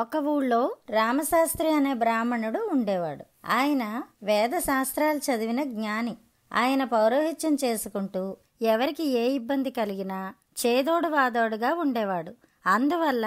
ఒక ఊళ్ళో రామశాస్త్రి అనే బ్రాహ్మణుడు ఉండేవాడు ఆయన వేద శాస్త్రాలు చదివిన జ్ఞాని ఆయన పౌరోహిత్యం చేసుకుంటూ ఎవరికి ఏ ఇబ్బంది కలిగినా చేదోడు వాదోడుగా ఉండేవాడు అందువల్ల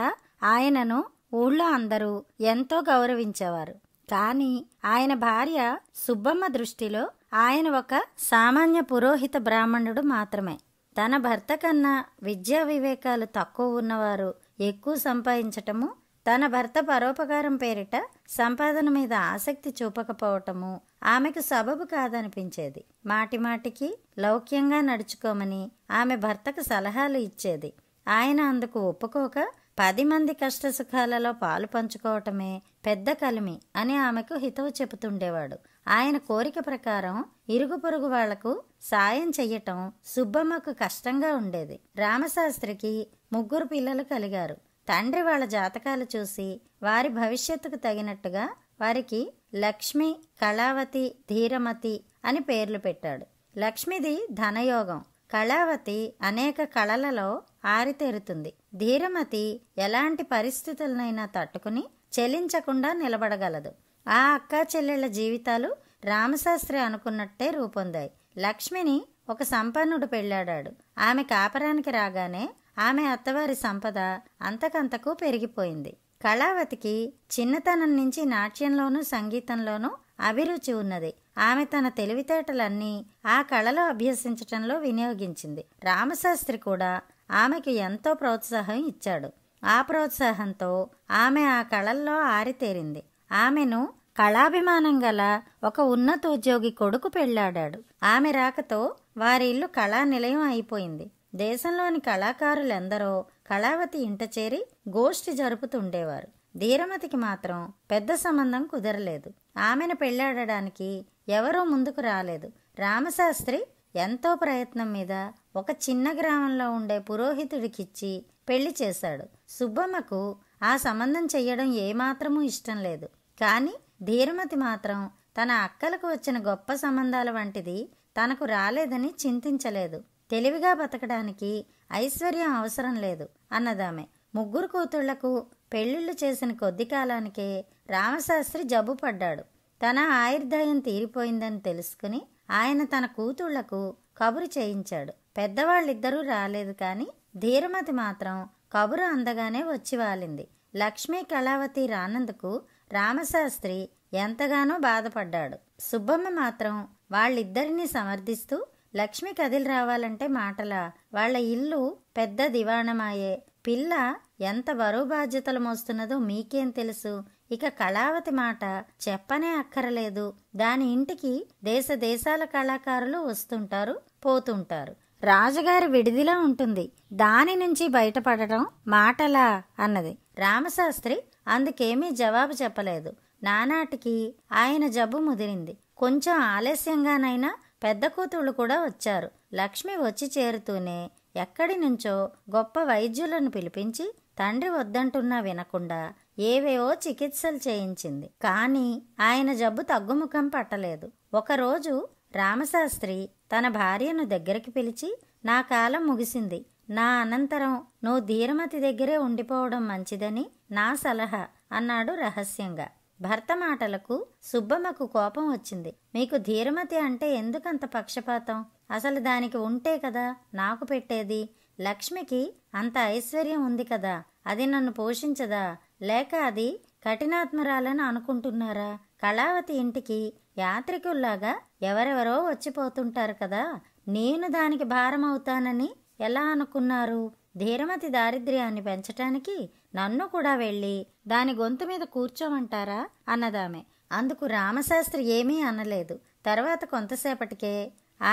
ఆయనను ఊళ్ళో అందరూ ఎంతో గౌరవించేవారు కానీ ఆయన భార్య సుబ్బమ్మ దృష్టిలో ఆయన ఒక సామాన్య పురోహిత బ్రాహ్మణుడు మాత్రమే తన భర్త కన్నా విద్యా వివేకాలు తక్కువ ఉన్నవారు ఎక్కువ సంపాదించటము తన భర్త పరోపకారం పేరిట సంపాదన మీద ఆసక్తి చూపకపోవటము ఆమెకు సబబు కాదనిపించేది మాటిమాటికి లౌక్యంగా నడుచుకోమని ఆమె భర్తకు సలహాలు ఇచ్చేది ఆయన అందుకు ఒప్పుకోక పది మంది కష్టసుఖాలలో పాలు పంచుకోవటమే పెద్ద కలిమి అని ఆమెకు హితవు చెబుతుండేవాడు ఆయన కోరిక ప్రకారం ఇరుగు పొరుగు వాళ్లకు సాయం చెయ్యటం సుబ్బమ్మకు కష్టంగా ఉండేది రామశాస్త్రికి ముగ్గురు పిల్లలు కలిగారు తండ్రి వాళ్ళ జాతకాలు చూసి వారి భవిష్యత్తుకు తగినట్టుగా వారికి లక్ష్మి కళావతి ధీరమతి అని పేర్లు పెట్టాడు లక్ష్మిది ధనయోగం కళావతి అనేక కళలలో ఆరితేరుతుంది ధీరమతి ఎలాంటి పరిస్థితులనైనా తట్టుకుని చెలించకుండా నిలబడగలదు ఆ అక్క చెల్లెళ్ల జీవితాలు రామశాస్త్రి అనుకున్నట్టే రూపొందాయి లక్ష్మిని ఒక సంపన్నుడు పెళ్ళాడాడు ఆమె కాపరానికి రాగానే ఆమె అత్తవారి సంపద అంతకంతకు పెరిగిపోయింది కళావతికి చిన్నతనం నుంచి నాట్యంలోనూ సంగీతంలోనూ అభిరుచి ఉన్నది ఆమె తన తెలివితేటలన్నీ ఆ కళలో అభ్యసించటంలో వినియోగించింది రామశాస్త్రి కూడా ఆమెకు ఎంతో ప్రోత్సాహం ఇచ్చాడు ఆ ప్రోత్సాహంతో ఆమె ఆ కళల్లో ఆరితేరింది ఆమెను కళాభిమానం గల ఒక ఉన్నతోద్యోగి కొడుకు పెళ్లాడాడు ఆమె రాకతో వారి ఇల్లు కళా నిలయం అయిపోయింది దేశంలోని కళాకారులెందరో కళావతి ఇంట చేరి గోష్ఠి జరుపుతుండేవారు ధీరమతికి మాత్రం పెద్ద సంబంధం కుదరలేదు ఆమెను పెళ్ళాడడానికి ఎవరూ ముందుకు రాలేదు రామశాస్త్రి ఎంతో ప్రయత్నం మీద ఒక చిన్న గ్రామంలో ఉండే పురోహితుడికిచ్చి పెళ్లి చేశాడు సుబ్బమ్మకు ఆ సంబంధం చెయ్యడం ఏమాత్రమూ ఇష్టం లేదు కానీ ధీరమతి మాత్రం తన అక్కలకు వచ్చిన గొప్ప సంబంధాల వంటిది తనకు రాలేదని చింతించలేదు తెలివిగా బతకడానికి ఐశ్వర్యం అవసరం లేదు అన్నదామె ముగ్గురు కూతుళ్లకు పెళ్లిళ్ళు చేసిన కొద్ది కాలానికే రామశాస్త్రి జబ్బు పడ్డాడు తన ఆయుర్దాయం తీరిపోయిందని తెలుసుకుని ఆయన తన కూతుళ్లకు కబురు చేయించాడు పెద్దవాళ్ళిద్దరూ రాలేదు కానీ ధీరమతి మాత్రం కబురు అందగానే వచ్చి వాలింది లక్ష్మీ కళావతి రానందుకు రామశాస్త్రి ఎంతగానో బాధపడ్డాడు సుబ్బమ్మ మాత్రం వాళ్ళిద్దరినీ సమర్థిస్తూ లక్ష్మి కదిలి రావాలంటే మాటల వాళ్ల ఇల్లు పెద్ద దివాణమాయే పిల్ల ఎంత బరువు బాధ్యతలు మోస్తున్నదో మీకేం తెలుసు ఇక కళావతి మాట చెప్పనే అక్కరలేదు దాని ఇంటికి దేశ దేశాల కళాకారులు వస్తుంటారు పోతుంటారు రాజుగారి విడిదిలా ఉంటుంది దాని నుంచి బయటపడటం మాటలా అన్నది రామశాస్త్రి అందుకేమీ జవాబు చెప్పలేదు నానాటికి ఆయన జబ్బు ముదిరింది కొంచెం ఆలస్యంగానైనా పెద్ద కూతుళ్ళు కూడా వచ్చారు లక్ష్మి వచ్చి చేరుతూనే ఎక్కడి నుంచో గొప్ప వైద్యులను పిలిపించి తండ్రి వద్దంటున్నా వినకుండా ఏవేవో చికిత్సలు చేయించింది కానీ ఆయన జబ్బు తగ్గుముఖం పట్టలేదు ఒకరోజు రామశాస్త్రి తన భార్యను దగ్గరికి పిలిచి నా కాలం ముగిసింది నా అనంతరం నువ్వు ధీరమతి దగ్గరే ఉండిపోవడం మంచిదని నా సలహా అన్నాడు రహస్యంగా భర్త మాటలకు సుబ్బమ్మకు కోపం వచ్చింది మీకు ధీరమతి అంటే ఎందుకంత పక్షపాతం అసలు దానికి ఉంటే కదా నాకు పెట్టేది లక్ష్మికి అంత ఐశ్వర్యం ఉంది కదా అది నన్ను పోషించదా లేక అది కఠినాత్మరాలని అనుకుంటున్నారా కళావతి ఇంటికి యాత్రికుల్లాగా ఎవరెవరో వచ్చిపోతుంటారు కదా నేను దానికి భారమవుతానని ఎలా అనుకున్నారు ధీరమతి దారిద్ర్యాన్ని పెంచటానికి నన్ను కూడా వెళ్ళి దాని గొంతు మీద కూర్చోమంటారా అన్నదామె అందుకు రామశాస్త్రి ఏమీ అనలేదు తర్వాత కొంతసేపటికే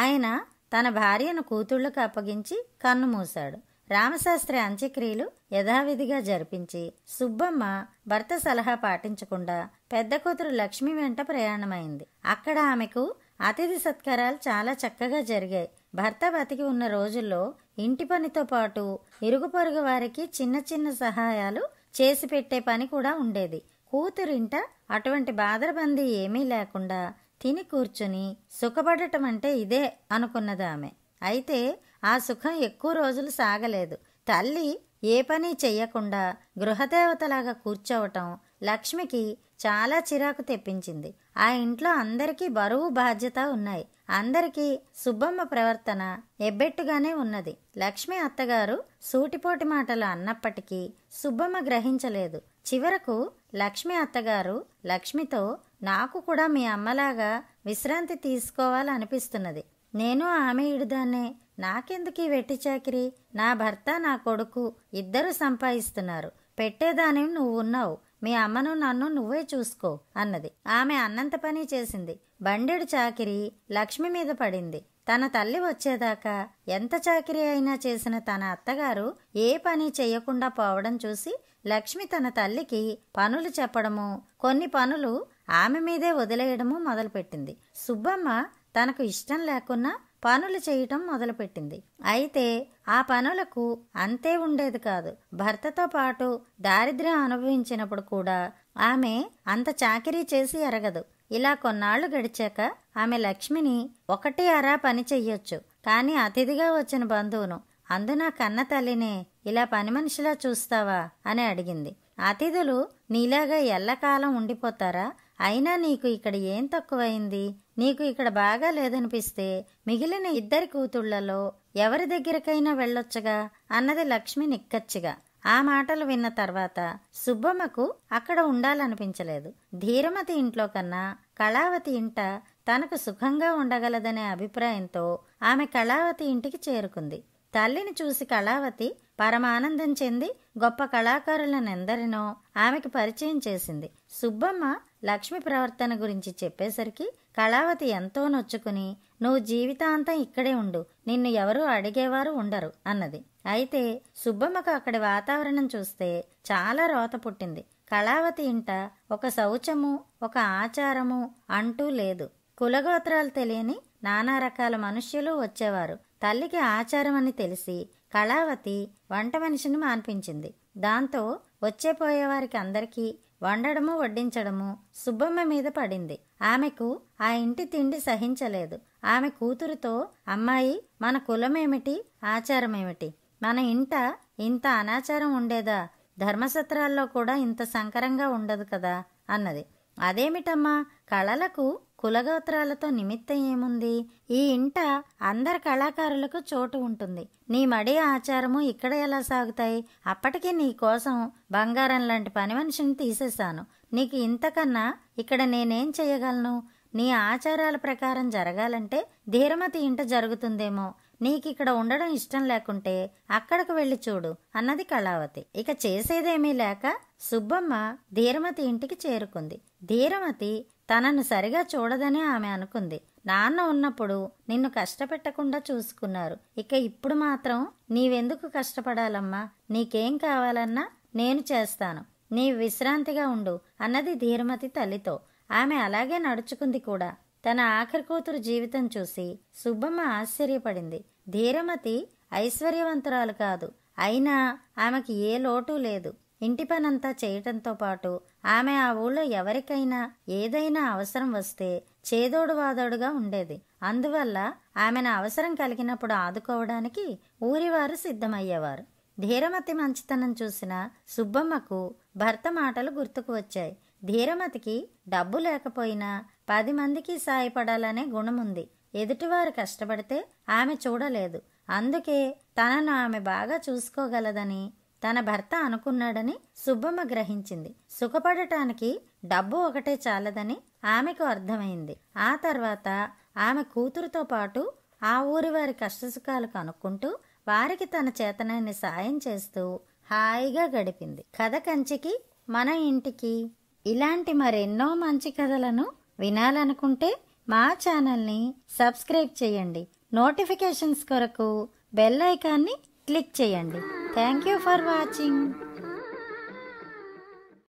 ఆయన తన భార్యను కూతుళ్ళకు అప్పగించి కన్ను మూశాడు రామశాస్త్రి అంత్యక్రియలు యథావిధిగా జరిపించి సుబ్బమ్మ భర్త సలహా పాటించకుండా పెద్ద కూతురు లక్ష్మి వెంట ప్రయాణమైంది అక్కడ ఆమెకు అతిథి సత్కారాలు చాలా చక్కగా జరిగాయి భర్త బతికి ఉన్న రోజుల్లో ఇంటి పనితో పాటు ఇరుగు పొరుగు వారికి చిన్న చిన్న సహాయాలు చేసి పెట్టే పని కూడా ఉండేది కూతురింట అటువంటి బాధరబంది ఏమీ లేకుండా తిని కూర్చుని సుఖపడటం అంటే ఇదే అనుకున్నది ఆమె అయితే ఆ సుఖం ఎక్కువ రోజులు సాగలేదు తల్లి ఏ పని చెయ్యకుండా గృహదేవతలాగా కూర్చోవటం లక్ష్మికి చాలా చిరాకు తెప్పించింది ఆ ఇంట్లో అందరికీ బరువు బాధ్యత ఉన్నాయి అందరికీ సుబ్బమ్మ ప్రవర్తన ఎబ్బెట్టుగానే ఉన్నది లక్ష్మి అత్తగారు సూటిపోటి మాటలు అన్నప్పటికీ సుబ్బమ్మ గ్రహించలేదు చివరకు లక్ష్మి అత్తగారు లక్ష్మితో నాకు కూడా మీ అమ్మలాగా విశ్రాంతి తీసుకోవాలనిపిస్తున్నది నేను ఆమె ఇడుదానే నాకెందుకు ఈ వెట్టి చాకిరి నా భర్త నా కొడుకు ఇద్దరు సంపాదిస్తున్నారు పెట్టేదాని నువ్వు ఉన్నావు మీ అమ్మను నన్ను నువ్వే చూసుకో అన్నది ఆమె అన్నంత పని చేసింది బండెడు చాకిరి లక్ష్మి మీద పడింది తన తల్లి వచ్చేదాకా ఎంత చాకిరి అయినా చేసిన తన అత్తగారు ఏ పని చేయకుండా పోవడం చూసి లక్ష్మి తన తల్లికి పనులు చెప్పడము కొన్ని పనులు ఆమె మీదే వదిలేయడము మొదలుపెట్టింది సుబ్బమ్మ తనకు ఇష్టం లేకున్నా పనులు చేయటం మొదలుపెట్టింది అయితే ఆ పనులకు అంతే ఉండేది కాదు భర్తతో పాటు దారిద్ర్యం అనుభవించినప్పుడు కూడా ఆమె అంత చాకరీ చేసి ఎరగదు ఇలా కొన్నాళ్లు గడిచాక ఆమె లక్ష్మిని ఒకటి అరా పని చెయ్యొచ్చు కానీ అతిథిగా వచ్చిన బంధువును అందున కన్న తల్లినే ఇలా పని మనిషిలా చూస్తావా అని అడిగింది అతిథులు నీలాగా ఎల్లకాలం ఉండిపోతారా అయినా నీకు ఇక్కడ ఏం తక్కువైంది నీకు ఇక్కడ బాగా లేదనిపిస్తే మిగిలిన ఇద్దరి కూతుళ్లలో ఎవరి దగ్గరికైనా వెళ్ళొచ్చుగా అన్నది లక్ష్మి నిక్కచ్చిగా ఆ మాటలు విన్న తర్వాత సుబ్బమ్మకు అక్కడ ఉండాలనిపించలేదు ధీరమతి ఇంట్లో కన్నా కళావతి ఇంట తనకు సుఖంగా ఉండగలదనే అభిప్రాయంతో ఆమె కళావతి ఇంటికి చేరుకుంది తల్లిని చూసి కళావతి పరమానందం చెంది గొప్ప కళాకారులనెందరినో ఆమెకు పరిచయం చేసింది సుబ్బమ్మ లక్ష్మి ప్రవర్తన గురించి చెప్పేసరికి కళావతి ఎంతో నొచ్చుకుని నువ్వు జీవితాంతం ఇక్కడే ఉండు నిన్ను ఎవరూ అడిగేవారు ఉండరు అన్నది అయితే సుబ్బమ్మకు అక్కడి వాతావరణం చూస్తే చాలా రోత పుట్టింది కళావతి ఇంట ఒక శౌచము ఒక ఆచారము అంటూ లేదు కులగోత్రాలు తెలియని నానా రకాల మనుష్యులు వచ్చేవారు తల్లికి ఆచారం అని తెలిసి కళావతి వంట మనిషిని మాన్పించింది దాంతో వచ్చే పోయేవారికి అందరికీ వండడము వడ్డించడము సుబ్బమ్మ మీద పడింది ఆమెకు ఆ ఇంటి తిండి సహించలేదు ఆమె కూతురుతో అమ్మాయి మన కులమేమిటి ఆచారమేమిటి మన ఇంట ఇంత అనాచారం ఉండేదా ధర్మసత్రాల్లో కూడా ఇంత సంకరంగా ఉండదు కదా అన్నది అదేమిటమ్మా కళలకు కులగోత్రాలతో నిమిత్తం ఏముంది ఈ ఇంట అందరి కళాకారులకు చోటు ఉంటుంది నీ మడి ఆచారము ఇక్కడ ఎలా సాగుతాయి అప్పటికి నీ కోసం బంగారం లాంటి పని మనిషిని తీసేశాను నీకు ఇంతకన్నా ఇక్కడ నేనేం చేయగలను నీ ఆచారాల ప్రకారం జరగాలంటే ధీరమతి ఇంట జరుగుతుందేమో నీకిక్కడ ఉండడం ఇష్టం లేకుంటే అక్కడకు వెళ్ళి చూడు అన్నది కళావతి ఇక చేసేదేమీ లేక సుబ్బమ్మ ధీరమతి ఇంటికి చేరుకుంది ధీరమతి తనను సరిగా చూడదని ఆమె అనుకుంది నాన్న ఉన్నప్పుడు నిన్ను కష్టపెట్టకుండా చూసుకున్నారు ఇక ఇప్పుడు మాత్రం నీవెందుకు కష్టపడాలమ్మా నీకేం కావాలన్నా నేను చేస్తాను నీ విశ్రాంతిగా ఉండు అన్నది ధీరమతి తల్లితో ఆమె అలాగే నడుచుకుంది కూడా తన ఆఖరి కూతురు జీవితం చూసి సుబ్బమ్మ ఆశ్చర్యపడింది ధీరమతి ఐశ్వర్యవంతురాలు కాదు అయినా ఆమెకి ఏ లోటు లేదు ఇంటి పనంతా చేయటంతో పాటు ఆమె ఆ ఊళ్ళో ఎవరికైనా ఏదైనా అవసరం వస్తే చేదోడు వాదోడుగా ఉండేది అందువల్ల ఆమెను అవసరం కలిగినప్పుడు ఆదుకోవడానికి ఊరివారు సిద్ధమయ్యేవారు ధీరమతి మంచితనం చూసిన సుబ్బమ్మకు భర్త మాటలు గుర్తుకు వచ్చాయి ధీరమతికి డబ్బు లేకపోయినా పది మందికి సాయపడాలనే గుణముంది ఎదుటివారు కష్టపడితే ఆమె చూడలేదు అందుకే తనను ఆమె బాగా చూసుకోగలదని తన భర్త అనుకున్నాడని సుబ్బమ్మ గ్రహించింది సుఖపడటానికి డబ్బు ఒకటే చాలదని ఆమెకు అర్థమైంది ఆ తర్వాత ఆమె కూతురుతో పాటు ఆ ఊరి వారి కష్టసుఖాలు కనుక్కుంటూ వారికి తన చేతనాన్ని సాయం చేస్తూ హాయిగా గడిపింది కథ కంచికి మన ఇంటికి ఇలాంటి మరెన్నో మంచి కథలను వినాలనుకుంటే మా ఛానల్ని సబ్స్క్రైబ్ చేయండి నోటిఫికేషన్స్ కొరకు బెల్ ఐకాన్ని క్లిక్ చేయండి థ్యాంక్ యూ ఫర్ వాచింగ్